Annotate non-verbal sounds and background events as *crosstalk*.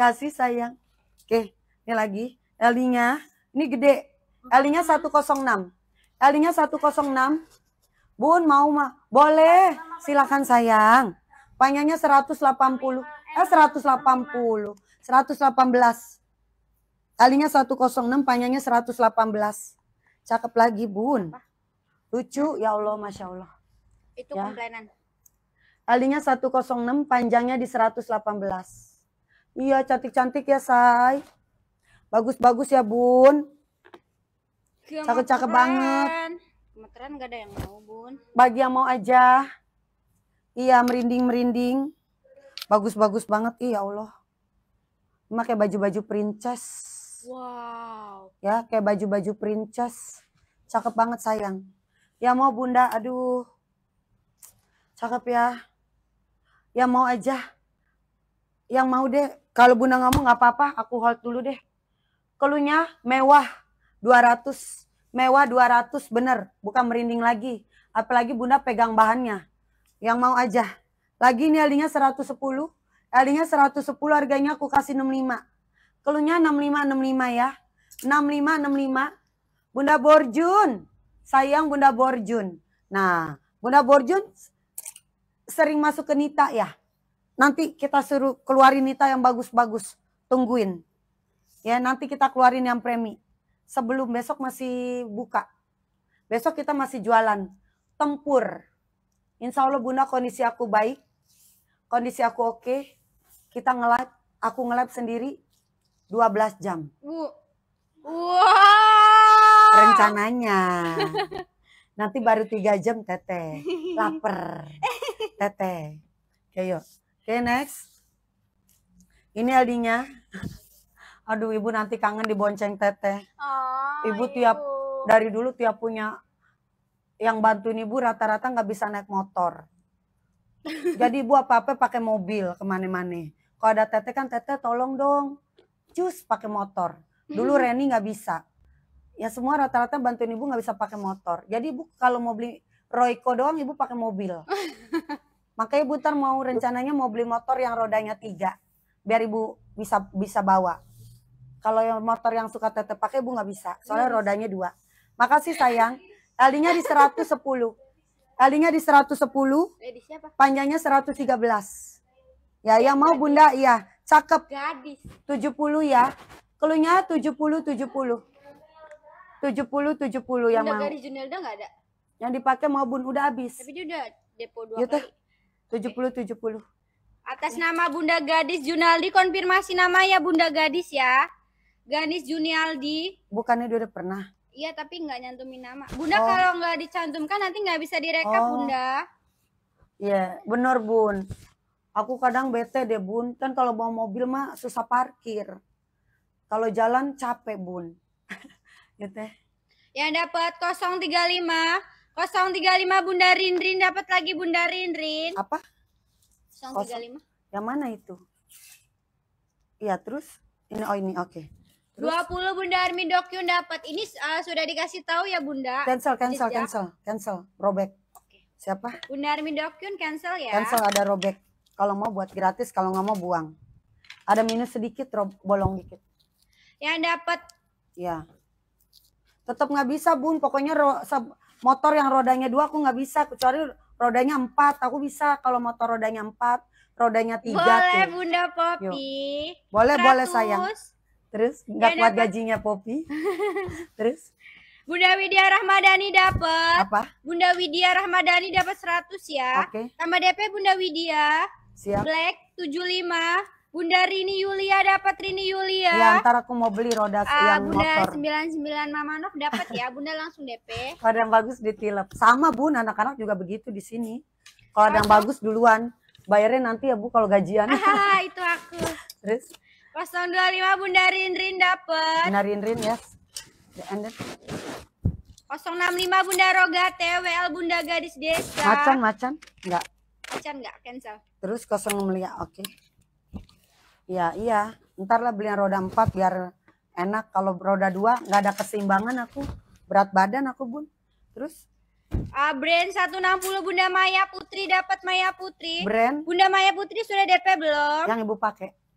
Kasih sayang. Oke, ini lagi. L-nya, ini gede. L-nya 106. L-nya 106. Bun, mau mah? Boleh, silakan sayang. Panjangnya 180. Eh, 180. 118. Elinya 106, panjangnya 118. Cakep lagi, Bun. Lucu, ya Allah, Masya Allah. Itu ya. komplainan. Kalinya 106, panjangnya di 118. Iya, cantik-cantik ya, Say. Bagus-bagus ya, Bun. Cakep-cakep banget. Gemeteran gak ada yang mau, Bun. Bagi yang mau aja. Iya, merinding-merinding. Bagus-bagus banget. Iya, Allah. Makai kayak baju-baju princess. Wow. Ya, kayak baju-baju princess. Cakep banget, sayang. Ya mau, Bunda. Aduh. Cakep ya. Ya mau aja. Yang mau deh kalau Bunda nggak mau nggak apa-apa, aku hold dulu deh. Kelunya mewah 200, mewah 200 bener, bukan merinding lagi. Apalagi Bunda pegang bahannya. Yang mau aja. Lagi ini alinya 110, alinya 110 harganya aku kasih 65. Kelunya 65 65 ya. 65 65. Bunda Borjun. Sayang Bunda Borjun. Nah, Bunda Borjun sering masuk ke Nita ya. Nanti kita suruh keluarin nita yang bagus-bagus, tungguin. Ya, nanti kita keluarin yang premi. Sebelum besok masih buka. Besok kita masih jualan. Tempur. Insya Allah Bunda kondisi aku baik. Kondisi aku oke. Kita ngelap Aku ngelap sendiri sendiri 12 jam. Wow. Rencananya. Nanti baru tiga jam teteh. Laper. *laughs* Teteh. Kayak Oke, okay, next. Ini Aldinya. Aduh, ibu nanti kangen di bonceng teteh. Oh, ibu, ibu tiap dari dulu tiap punya yang bantuin ibu rata-rata nggak bisa naik motor. *laughs* Jadi ibu apa-apa pakai mobil kemana-mana. Kalau ada teteh kan teteh tolong dong. Cus pakai motor. Dulu hmm. Reni nggak bisa. Ya semua rata-rata bantuin ibu nggak bisa pakai motor. Jadi ibu kalau mau beli Royco doang ibu pakai mobil. *laughs* Makanya Ibu ntar mau rencananya mau beli motor yang rodanya tiga, biar Ibu bisa bisa bawa. Kalau yang motor yang suka tetep pakai Ibu nggak bisa, soalnya iya, rodanya dua. Makasih sayang. Alinya di 110. Alinya di 110. Eh, panjangnya 113. Ya, yang mau Bunda, ya. Cakep. Gadis. 70 ya. Kelunya 70 70. 70 70 yang Bunda, mau. Junelda ada. Yang dipakai mau Bun udah habis. Tapi dia udah depo dua iya, kali. 70 70. Atas nama Bunda Gadis Junaldi konfirmasi nama ya Bunda Gadis ya. gadis Junialdi. Bukannya dia udah pernah? Iya tapi nggak nyantumin nama. Bunda oh. kalau nggak dicantumkan nanti nggak bisa direkap oh. Bunda. Iya yeah, benar, Bun. Aku kadang bete deh Bun. Kan kalau bawa mobil mah susah parkir. Kalau jalan capek Bun. gitu. *laughs* Yang dapat 035 035 Bunda Rindrin dapat lagi Bunda Rindrin. Apa? 035. Yang mana itu? Iya, terus ini oh ini oke. Okay. 20 Bunda Armin Dokyun dapat. Ini uh, sudah dikasih tahu ya Bunda. Cancel, cancel, Jejak. cancel, cancel. Robek. Okay. Siapa? Bunda Armin Dokyun cancel ya. Cancel ada robek. Kalau mau buat gratis, kalau nggak mau buang. Ada minus sedikit, rob, bolong dikit. Yang dapat. Ya. Tetap nggak bisa, Bun. Pokoknya ro, sab, motor yang rodanya dua aku nggak bisa kecuali rodanya empat aku bisa kalau motor rodanya empat rodanya tiga boleh tuh. bunda Popi Yuk. boleh 100. boleh sayang terus nggak kuat gajinya Popi *laughs* terus Bunda Widya Rahmadani dapat apa Bunda Widya Rahmadani dapat 100 ya okay. sama DP Bunda Widya Siap. Black 75 Bunda Rini Yulia dapat Rini Yulia. Ya, ntar aku mau beli roda uh, yang Bunda motor. Bunda 99 Nof dapat ya. Bunda langsung DP. *laughs* Kalau yang bagus ditilap. Sama Bun, anak-anak juga begitu di sini. Kalau ada yang bagus duluan, bayarnya nanti ya Bu kalau gajian. *laughs* Ah, itu aku. Terus 025 Bunda Rinrin dapat. Bunda Rinrin, yes. And then... 065 Bunda Roga WL Bunda Gadis Desa. Macan, macan? Enggak. Macan enggak, cancel. Terus 05, oke. Okay. Iya, iya. Ntar lah beli yang roda empat biar enak. Kalau roda dua nggak ada keseimbangan aku. Berat badan aku, Bun. Terus? Uh, brand 160 Bunda Maya Putri dapat Maya Putri. Brand? Bunda Maya Putri sudah DP belum? Yang Ibu pakai.